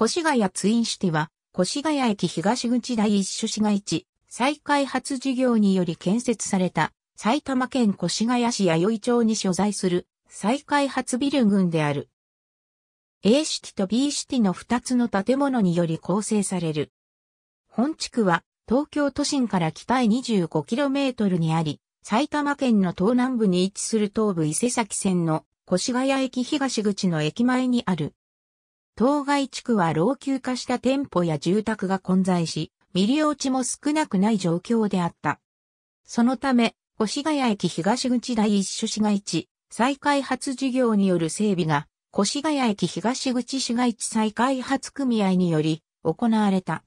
越谷ツインシティは、越谷駅東口第一種市街地、再開発事業により建設された、埼玉県越谷市弥生町に所在する、再開発ビル群である。A シティと B シティの2つの建物により構成される。本地区は、東京都心から北へ 25km にあり、埼玉県の東南部に位置する東武伊勢崎線の越谷駅東口の駅前にある当該地区は老朽化した店舗や住宅が混在し、未利用地も少なくない状況であった。そのため、越谷駅東口第一種市街地、再開発事業による整備が、越谷駅東口市街地再開発組合により、行われた。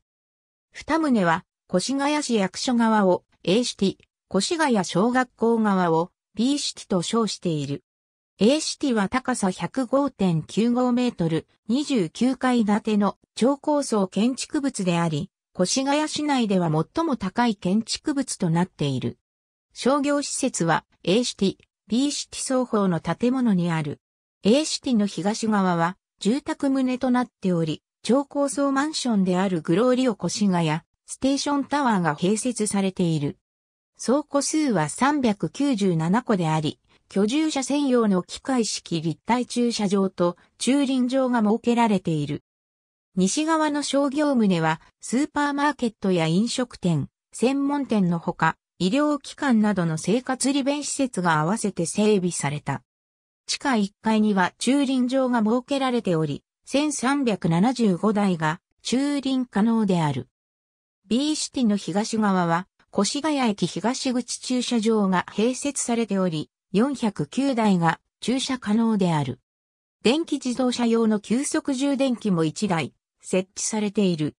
二棟は、越谷市役所側を A シティ、越谷小学校側を B シティと称している。A シティは高さ105.95メートル、29階建ての超高層建築物であり、越谷市内では最も高い建築物となっている。商業施設は A シティ、B シティ双方の建物にある。A シティの東側は住宅棟となっており、超高層マンションであるグローリオ越谷、ステーションタワーが併設されている。倉庫数は397戸であり、居住者専用の機械式立体駐車場と駐輪場が設けられている。西側の商業棟は、スーパーマーケットや飲食店、専門店のほか、医療機関などの生活利便施設が合わせて整備された。地下1階には駐輪場が設けられており、1375台が駐輪可能である。B シティの東側は、越谷駅東口駐車場が併設されており、409台が駐車可能である。電気自動車用の急速充電器も1台設置されている。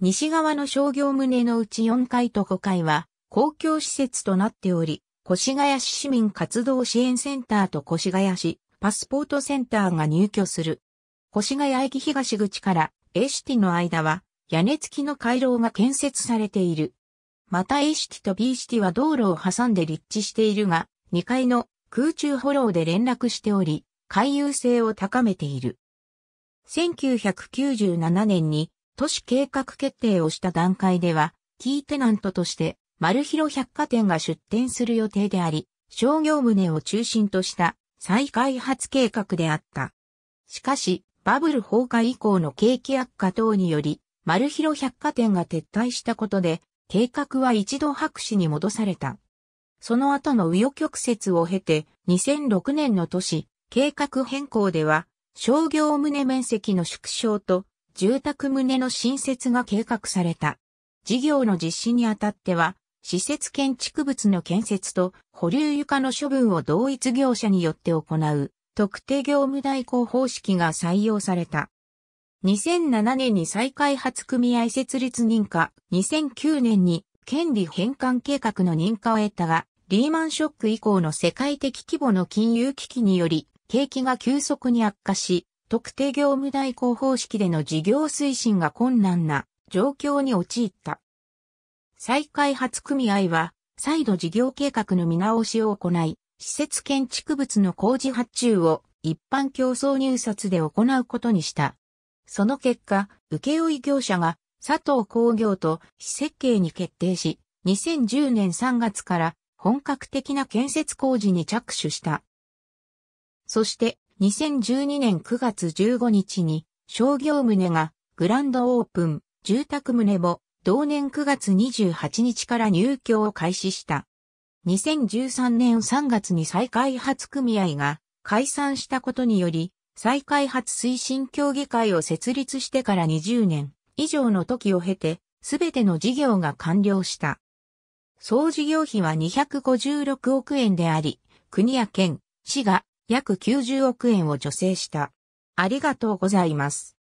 西側の商業棟のうち4階と5階は公共施設となっており、越谷市市民活動支援センターと越谷市パスポートセンターが入居する。越谷駅東口から A シティの間は屋根付きの回廊が建設されている。また A シティと B シティは道路を挟んで立地しているが、2階の空中フォローで連絡しており、回遊性を高めている。1997年に都市計画決定をした段階では、キーテナントとして丸広百貨店が出店する予定であり、商業棟を中心とした再開発計画であった。しかし、バブル崩壊以降の景気悪化等により、丸広百貨店が撤退したことで、計画は一度白紙に戻された。その後の紆余曲折を経て、2006年の年、計画変更では、商業棟面積の縮小と、住宅棟の新設が計画された。事業の実施にあたっては、施設建築物の建設と保留床の処分を同一業者によって行う特定業務代行方式が採用された。2007年に再開発組合設立認可、2009年に権利返還計画の認可を得たが、リーマンショック以降の世界的規模の金融危機により、景気が急速に悪化し、特定業務代行方式での事業推進が困難な状況に陥った。再開発組合は、再度事業計画の見直しを行い、施設建築物の工事発注を一般競争入札で行うことにした。その結果、請負業者が佐藤工業と施設計に決定し、2010年3月から本格的な建設工事に着手した。そして2012年9月15日に商業棟がグランドオープン、住宅棟も同年9月28日から入居を開始した。2013年3月に再開発組合が解散したことにより、再開発推進協議会を設立してから20年、以上の時を経て、すべての事業が完了した。総事業費は256億円であり、国や県、市が約90億円を助成した。ありがとうございます。